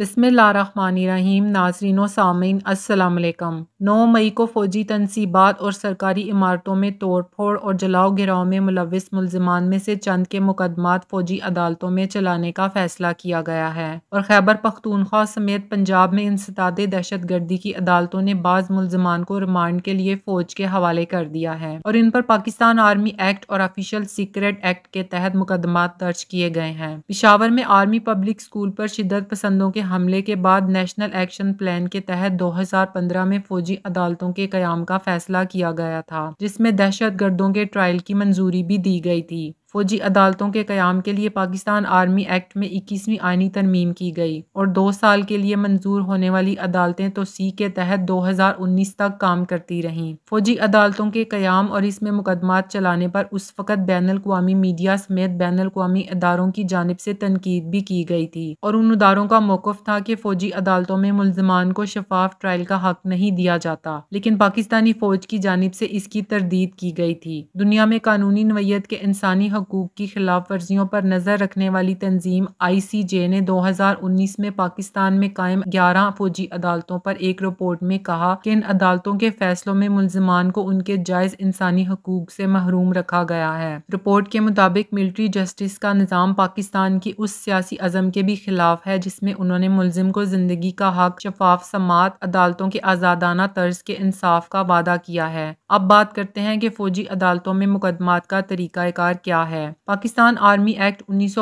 रहीम नाजरीन सामीन असलकम नौ मई को फ़ौजी तनसीबात और सरकारी इमारतों में तोड़ फोड़ और जलाओ गिराव में मुलविस मुलजमान में से चंद के मुकदमात फ़ौजी अदालतों में चलाने का फ़ैसला किया गया है और खैबर पख्तूनख्वा समेत पंजाब में इंसदाद दहशत गर्दी की अदालतों ने बाज़ मुलजमान को रिमांड के लिए फ़ौज के हवाले कर दिया है और इन पर पाकिस्तान आर्मी एक्ट और ऑफिशियल सीक्रेट एक्ट के तहत मुकदमा दर्ज किए गए हैं पिशावर में आर्मी पब्लिक स्कूल पर शिदत पसंदों के हमले के बाद नेशनल एक्शन प्लान के तहत 2015 में फौजी अदालतों के क्याम का फैसला किया गया था जिसमें दहशत गर्दों के ट्रायल की मंजूरी भी दी गई थी फ़ौजी अदालतों के क़्याम के लिए पाकिस्तान आर्मी एक्ट में इक्कीसवीं आइनी तरमीम की गई और दो साल के लिए मंजूर होने वाली अदालतें तो सी के तहत 2019 तक काम करती रहीं फ़ौजी अदालतों के क़्याम और इसमें मुकदमात चलाने पर उस वक़्त बैन अवी मीडिया समेत बैन अवी इदारों की जानब से तनकीद भी की गई थी और उन अदारों का मौकफ था कि फ़ौजी अदालतों में मुलजमान को शफाफ ट्रायल का हक नहीं दिया जाता लेकिन पाकिस्तानी फ़ौज की जानब से इसकी तरदीद की गई थी दुनिया में कानूनी नवैत के इंसानी हकूक़ की खिलाफ वर्जियों पर नज़र रखने वाली तंजीम आई सी जे ने दो हज़ार उन्नीस में पाकिस्तान में कायम ग्यारह फौजी अदालतों पर एक रिपोर्ट में कहा कि इन अदालतों के फैसलों में मुलजमान को उनके जायज़ इंसानी हकूक़ से महरूम रखा गया है रिपोर्ट के मुताबिक मिल्ट्री जस्टिस का निज़ाम पाकिस्तान की उस सियासी अज़म के भी खिलाफ है जिसमें उन्होंने मुलजिम को ज़िंदगी का हक शफाफ समात अदालतों के आज़ादाना तर्ज के इंसाफ का वादा किया है अब बात करते हैं कि फ़ौजी अदालतों में मुकदमात का तरीक़ाकार क्या है है पाकिस्तान आर्मी एक्ट उन्नीस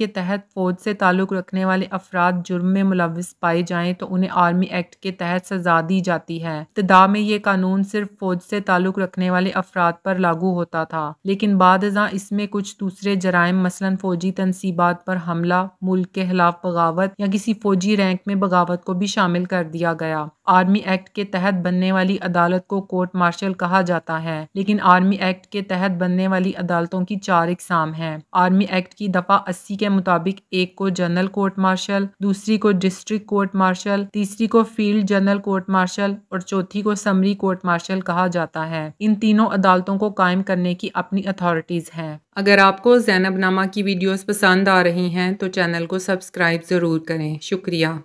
के तहत फ़ौज से ताल्लुक़ रखने वाले अफराद जुर्म में मुलविस पाए जाएँ तो उन्हें आर्मी एक्ट के तहत सजा दी जाती है इब्तदा में ये कानून सिर्फ फ़ौज से ताल्लुक़ रखने वाले अफराद पर लागू होता था लेकिन बाद इसमें कुछ दूसरे जराइम मसलन फ़ौजी तनसीबात पर हमला मुल्क के खिलाफ बगावत या किसी फ़ौजी रैंक में बगावत को भी शामिल कर दिया गया आर्मी एक्ट के तहत बनने वाली अदालत को कोर्ट मार्शल कहा जाता है लेकिन आर्मी एक्ट के तहत बनने वाली अदालतों की चार इकसाम हैं आर्मी एक्ट की दफा अस्सी के मुताबिक एक को जनरल कोर्ट मार्शल दूसरी को डिस्ट्रिक्ट कोर्ट मार्शल तीसरी को फील्ड जनरल कोर्ट मार्शल और चौथी को समरी कोर्ट मार्शल कहा जाता है इन तीनों अदालतों को कायम करने की अपनी अथॉरिटीज़ हैं अगर आपको जैनब नामा की वीडियोस पसंद आ रही हैं तो चैनल को सब्सक्राइब ज़रूर करें शुक्रिया